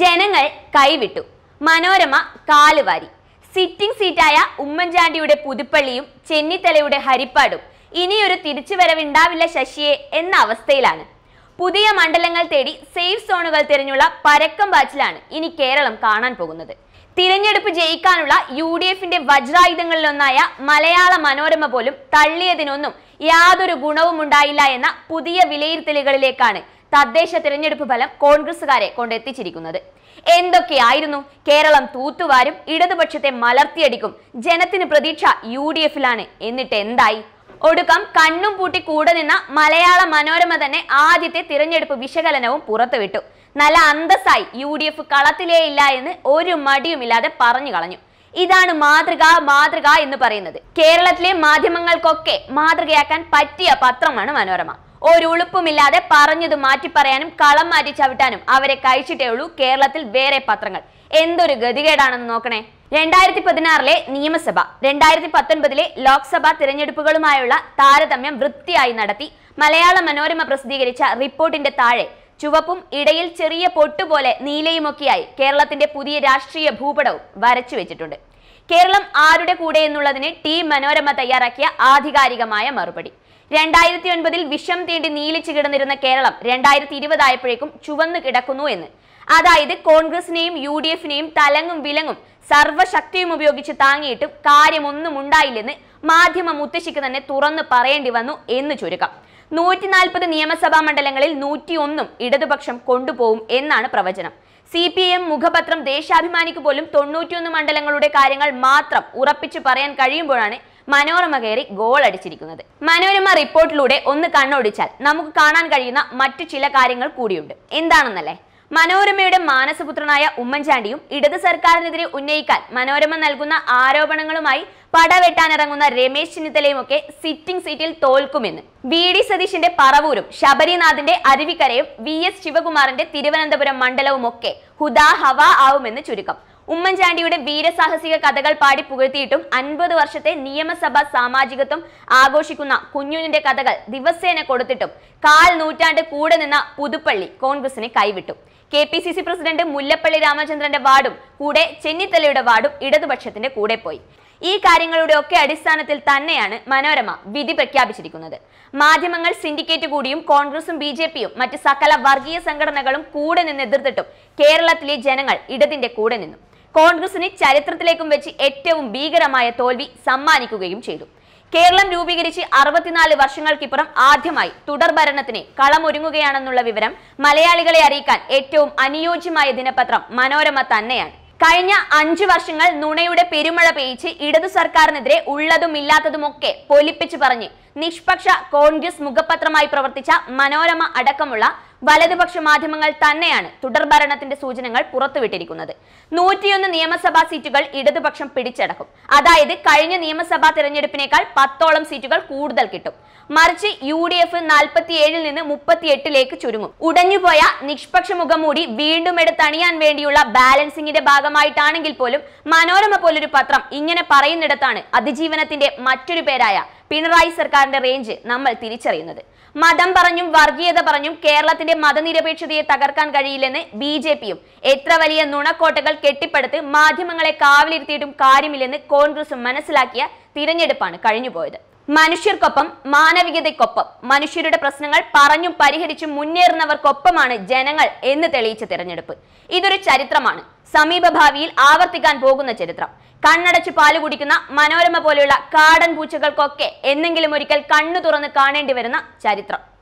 ജനങ്ങൾ കൈവിട്ടു മനോരമ കാലുവാരി സിറ്റിംഗ് സീറ്റായ ഉമ്മൻചാണ്ടിയുടെ പുതുപ്പള്ളിയും ചെന്നിത്തലയുടെ ഹരിപ്പാടും ഇനിയൊരു തിരിച്ചുവരവുണ്ടാവില്ല ശശിയെ എന്ന അവസ്ഥയിലാണ് പുതിയ മണ്ഡലങ്ങൾ തേടി സേഫ് സോണുകൾ തിരഞ്ഞുള്ള പരക്കം പാച്ചിലാണ് ഇനി കേരളം കാണാൻ പോകുന്നത് തിരഞ്ഞെടുപ്പ് ജയിക്കാനുള്ള യു ഡി എഫിന്റെ വജ്രായുധങ്ങളിലൊന്നായ മലയാള മനോരമ പോലും തള്ളിയതിനൊന്നും യാതൊരു ഗുണവും ഉണ്ടായില്ല എന്ന പുതിയ വിലയിരുത്തലുകളിലേക്കാണ് തദ്ദേശ തിരഞ്ഞെടുപ്പ് ഫലം കോൺഗ്രസുകാരെ കൊണ്ടെത്തിച്ചിരിക്കുന്നത് എന്തൊക്കെയായിരുന്നു കേരളം തൂത്തുവാരും ഇടതുപക്ഷത്തെ മലർത്തിയടിക്കും ജനത്തിന് പ്രതീക്ഷ യു ഡി എഫിലാണ് എന്നിട്ട് എന്തായി ഒടുക്കം കണ്ണും പൂട്ടി കൂടെ നിന്ന മലയാള മനോരമ തന്നെ ആദ്യത്തെ തിരഞ്ഞെടുപ്പ് വിശകലനവും പുറത്തുവിട്ടു നല്ല അന്തസ്സായി യു ഡി എഫ് കളത്തിലേ ഇല്ല എന്ന് ഒരു മടിയുമില്ലാതെ പറഞ്ഞു കളഞ്ഞു ഇതാണ് മാതൃക മാതൃക എന്ന് പറയുന്നത് കേരളത്തിലെ മാധ്യമങ്ങൾക്കൊക്കെ മാതൃകയാക്കാൻ പറ്റിയ പത്രമാണ് മനോരമ ഒരുളുപ്പുമില്ലാതെ പറഞ്ഞത് മാറ്റി പറയാനും കളം മാറ്റി ചവിട്ടാനും അവരെ കഴിച്ചിട്ടേ ഉള്ളൂ കേരളത്തിൽ വേറെ പത്രങ്ങൾ എന്തൊരു ഗതികേടാണെന്ന് നോക്കണേ രണ്ടായിരത്തി പതിനാറിലെ നിയമസഭ രണ്ടായിരത്തി പത്തൊൻപതിലെ ലോക്സഭാ തിരഞ്ഞെടുപ്പുകളുമായുള്ള താരതമ്യം വൃത്തിയായി നടത്തി മലയാള മനോരമ പ്രസിദ്ധീകരിച്ച റിപ്പോർട്ടിന്റെ താഴെ ചുവപ്പും ഇടയിൽ ചെറിയ പൊട്ടുപോലെ നീലയുമൊക്കെയായി കേരളത്തിന്റെ പുതിയ രാഷ്ട്രീയ ഭൂപടവും വരച്ചു വെച്ചിട്ടുണ്ട് കേരളം ആരുടെ കൂടെ എന്നുള്ളതിന് ടി മനോരമ തയ്യാറാക്കിയ ആധികാരികമായ മറുപടി രണ്ടായിരത്തി ഒൻപതിൽ വിഷം തീണ്ടി നീലിച്ചു കിടന്നിരുന്ന കേരളം രണ്ടായിരത്തി ഇരുപതായപ്പോഴേക്കും ചുവന്നു കിടക്കുന്നു എന്ന് അതായത് കോൺഗ്രസിനെയും യു ഡി എഫിനെയും തലങ്ങും വിലങ്ങും സർവ്വശക്തിയും ഉപയോഗിച്ച് താങ്ങിയിട്ടും കാര്യമൊന്നും ഉണ്ടായില്ലെന്ന് മാധ്യമം മുത്തശ്ശിക്ക് തന്നെ തുറന്നു പറയേണ്ടി വന്നു എന്ന് ചുരുക്കം നൂറ്റി നാൽപ്പത് നിയമസഭാ മണ്ഡലങ്ങളിൽ നൂറ്റിയൊന്നും ഇടതുപക്ഷം കൊണ്ടുപോകും എന്നാണ് പ്രവചനം സി പി എം മുഖപത്രം ദേശാഭിമാനിക്ക് പോലും തൊണ്ണൂറ്റിയൊന്ന് മണ്ഡലങ്ങളുടെ കാര്യങ്ങൾ മാത്രം ഉറപ്പിച്ചു പറയാൻ കഴിയുമ്പോഴാണ് മനോരമ കയറി ഗോൾ അടിച്ചിരിക്കുന്നത് മനോരമ റിപ്പോർട്ടിലൂടെ ഒന്ന് കണ്ണോടിച്ചാൽ നമുക്ക് കാണാൻ കഴിയുന്ന മറ്റു ചില കാര്യങ്ങൾ കൂടിയുണ്ട് എന്താണെന്നല്ലേ മനോരമയുടെ മാനസപുത്രനായ ഉമ്മൻചാണ്ടിയും ഇടത് സർക്കാരിനെതിരെ ഉന്നയിക്കാൻ മനോരമ നൽകുന്ന ആരോപണങ്ങളുമായി പടവെട്ടാനിറങ്ങുന്ന രമേശ് ഒക്കെ സിറ്റിംഗ് സീറ്റിൽ തോൽക്കുമെന്ന് വി ഡി സതീഷിന്റെ പറവൂരും ശബരിനാഥിന്റെ അരുവിക്കരയും വി എസ് ശിവകുമാറിന്റെ തിരുവനന്തപുരം മണ്ഡലവും ഒക്കെ ഹുദാ ഹവ ആവുമെന്ന് ചുരുക്കം ഉമ്മൻചാണ്ടിയുടെ വീരസാഹസിക കഥകൾ പാടി പുകഴ്ത്തിയിട്ടും അൻപത് വർഷത്തെ നിയമസഭാ സാമാജികത്വം ആഘോഷിക്കുന്ന കുഞ്ഞുനിന്റെ കഥകൾ ദിവസേന കൊടുത്തിട്ടും കാൽ നൂറ്റാണ്ട് കൂടെ നിന്ന പുതുപ്പള്ളി കോൺഗ്രസിനെ കൈവിട്ടു K P C C president Mullappally രാമചന്ദ്രന്റെ വാർഡും കൂടെ ചെന്നിത്തലയുടെ വാർഡും ഇടതുപക്ഷത്തിന്റെ കൂടെ പോയി ഈ കാര്യങ്ങളുടെ ഒക്കെ അടിസ്ഥാനത്തിൽ തന്നെയാണ് മനോരമ വിധി പ്രഖ്യാപിച്ചിരിക്കുന്നത് മാധ്യമങ്ങൾ സിൻഡിക്കേറ്റ് കൂടിയും കോൺഗ്രസും ബി ജെ പിയും മറ്റ് സകല വർഗീയ സംഘടനകളും കൂടെ നിന്ന് എതിർത്തിട്ടും കേരളത്തിലെ ജനങ്ങൾ ഇടതിന്റെ കൂടെ നിന്നു കോൺഗ്രസിന് ചരിത്രത്തിലേക്കും വെച്ച് ഏറ്റവും ഭീകരമായ തോൽവി സമ്മാനിക്കുകയും ചെയ്തു കേരളം രൂപീകരിച്ച് അറുപത്തിനാല് വർഷങ്ങൾക്കിപ്പുറം ആദ്യമായി തുടർ ഭരണത്തിന് കളമൊരുങ്ങുകയാണെന്നുള്ള വിവരം മലയാളികളെ അറിയിക്കാൻ ഏറ്റവും അനുയോജ്യമായ ദിനപത്രം മനോരമ തന്നെയാണ് കഴിഞ്ഞ അഞ്ചു വർഷങ്ങൾ നുണയുടെ പെരുമഴ പെയ്ച്ച് ഇടതു സർക്കാരിനെതിരെ ഉള്ളതും ഇല്ലാത്തതുമൊക്കെ പൊലിപ്പിച്ചു പറഞ്ഞ് നിഷ്പക്ഷ കോൺഗ്രസ് മുഖപത്രമായി പ്രവർത്തിച്ച മനോരമ അടക്കമുള്ള വലതുപക്ഷ മാധ്യമങ്ങൾ തന്നെയാണ് തുടർഭരണത്തിന്റെ സൂചനകൾ പുറത്തുവിട്ടിരിക്കുന്നത് നൂറ്റിയൊന്ന് നിയമസഭാ സീറ്റുകൾ ഇടതുപക്ഷം പിടിച്ചടക്കും അതായത് കഴിഞ്ഞ നിയമസഭാ തിരഞ്ഞെടുപ്പിനേക്കാൾ പത്തോളം സീറ്റുകൾ കൂടുതൽ കിട്ടും മറിച്ച് യു ഡി എഫ് നാൽപ്പത്തിയേഴിൽ നിന്ന് മുപ്പത്തിയെട്ടിലേക്ക് ചുരുങ്ങും ഉടഞ്ഞുപോയ നിഷ്പക്ഷ മുഖംമൂടി വീണ്ടും എടുത്തണിയാൻ വേണ്ടിയുള്ള ബാലൻസിംഗിന്റെ ഭാഗമായിട്ടാണെങ്കിൽ പോലും മനോരമ പോലൊരു പത്രം ഇങ്ങനെ പറയുന്നിടത്താണ് അതിജീവനത്തിന്റെ മറ്റൊരു പേരായ പിണറായി സർക്കാരിന്റെ റേഞ്ച് നമ്മൾ തിരിച്ചറിയുന്നത് മതം പറഞ്ഞും വർഗീയത പറഞ്ഞും കേരളത്തിന്റെ മതനിരപേക്ഷതയെ തകർക്കാൻ കഴിയില്ലെന്ന് ബി ജെ പിയും എത്ര വലിയ നുണക്കോട്ടകൾ കെട്ടിപ്പടുത്ത് മാധ്യമങ്ങളെ കാവിലിരുത്തിയിട്ടും കാര്യമില്ലെന്ന് കോൺഗ്രസും മനസ്സിലാക്കിയ തിരഞ്ഞെടുപ്പാണ് കഴിഞ്ഞുപോയത് മനുഷ്യർക്കൊപ്പം മാനവികതയ്ക്കൊപ്പം മനുഷ്യരുടെ പ്രശ്നങ്ങൾ പറഞ്ഞും പരിഹരിച്ചും മുന്നേറുന്നവർക്കൊപ്പമാണ് ജനങ്ങൾ എന്ന് തെളിയിച്ച തിരഞ്ഞെടുപ്പ് ഇതൊരു ചരിത്രമാണ് സമീപഭാവിയിൽ ആവർത്തിക്കാൻ പോകുന്ന ചരിത്രം കണ്ണടച്ച് പാല് കുടിക്കുന്ന മനോരമ പോലെയുള്ള കാടൻ പൂച്ചകൾക്കൊക്കെ എന്നെങ്കിലും ഒരിക്കൽ കണ്ണു തുറന്ന് കാണേണ്ടി വരുന്ന ചരിത്രം